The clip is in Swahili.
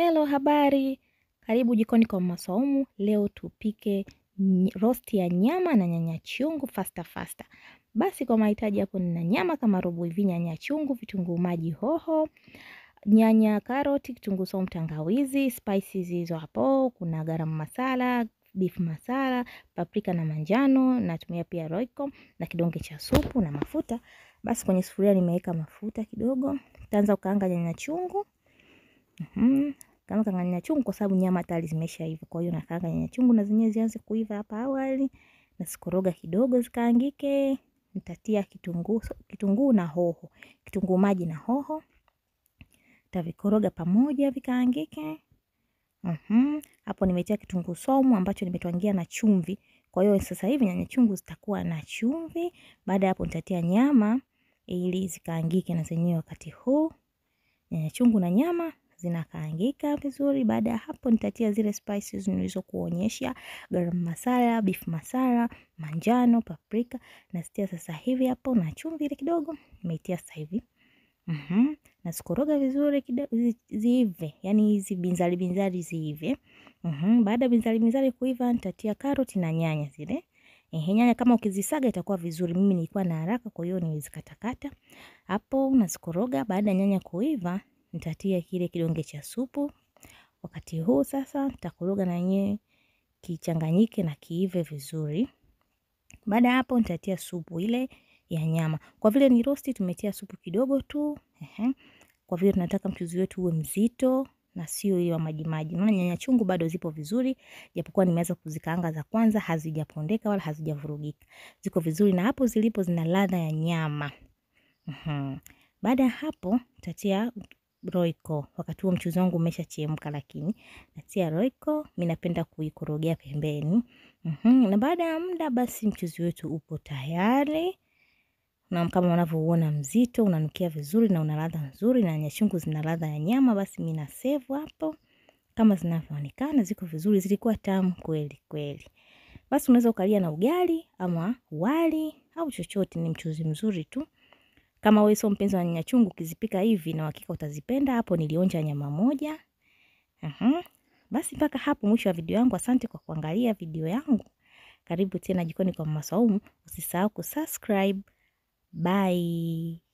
Hello, habari, karibu jikoni kwa Mama Swaumu. Leo tupike rosti ya nyama na nyanya chungu fasta fasta. Basi kwa mahitaji hapo nina nyama kama robo hivi, nyanya chungu, vitunguu maji, hoho, nyanya, karoti, kitunguu saumu, tangawizi, spices hizo hapo. Kuna garam masala, beef masala, paprika na manjano, natumia pia roiko na kidonge cha supu na mafuta. Basi kwenye sufuria nimeweka mafuta kidogo, nitaanza kukaanga nyanya chungu. Mm -hmm. Kaanga nyanya chungu kwa sababu nyama tayari zimeshaiva. Kwa hiyo nakaanga nyanya chungu na zenyewe zianze kuiva hapa awali, na sikoroga kidogo zikaangike. Nitatia kitunguu, kitunguu na hoho, kitunguu maji na hoho tavikoroga pamoja vikaangike. Mhm, Hapo nimetia kitunguu somu ambacho nimetwangia na chumvi. Kwa hiyo sasa hivi nyanya chungu zitakuwa na chumvi. Baada ya hapo nitatia nyama ili zikaangike na zenyewe wakati huu. Nyanya chungu na nyama zinakaangika vizuri. Baada ya hapo, nitatia zile spices nilizokuonyesha, garam masala, beef masala, manjano, paprika nazitia sasa hivi hapo, na chumvi ile kidogo nimeitia sasa hivi. Mhm, nasikoroga vizuri kidogo ziive, yani hizi binzari binzari ziive. Mhm, baada ya binzari binzari kuiva, nitatia karoti na nyanya zile. Ehe, nyanya kama ukizisaga itakuwa vizuri. Mimi nilikuwa na haraka, kwa hiyo nilizikatakata hapo, nasikoroga. Baada ya nyanya kuiva nitatia kile kidonge cha supu. Wakati huu sasa nitakoroga na yenyewe kichanganyike na kiive vizuri. Baada hapo nitatia supu ile ya nyama. Kwa vile ni roast tumetia supu kidogo tu. Ehe. Kwa vile tunataka mchuzi wetu uwe mzito na sio ile ya maji maji. Maana nyanya chungu bado zipo vizuri, japokuwa nimeweza kuzikaanga za kwanza, hazijapondeka wala hazijavurugika. Ziko vizuri na hapo zilipo zina ladha ya nyama. Mhm. Baada hapo nitatia Royco. Wakati huo mchuzi wangu umeshachemka, lakini natia Royco, mimi napenda kuikorogea pembeni. mm -hmm. Na baada ya muda basi mchuzi wetu upo tayari, na kama unavyoona mzito, unanukia vizuri na una ladha nzuri, na nyashungu zina ladha ya nyama. Basi mimi na save hapo kama zinavyoonekana ziko vizuri, zilikuwa tamu kweli kweli. Basi unaweza ukalia na ugali ama wali au chochote, ni mchuzi mzuri tu. Kama wewe sio mpenzi wa nyanya chungu, ukizipika hivi na hakika utazipenda. Hapo nilionja nyama moja. Uhum. Basi mpaka hapo mwisho wa video yangu. Asante kwa kuangalia video yangu. Karibu tena jikoni kwa Mama Saumu. Usisahau kusubscribe. Bye.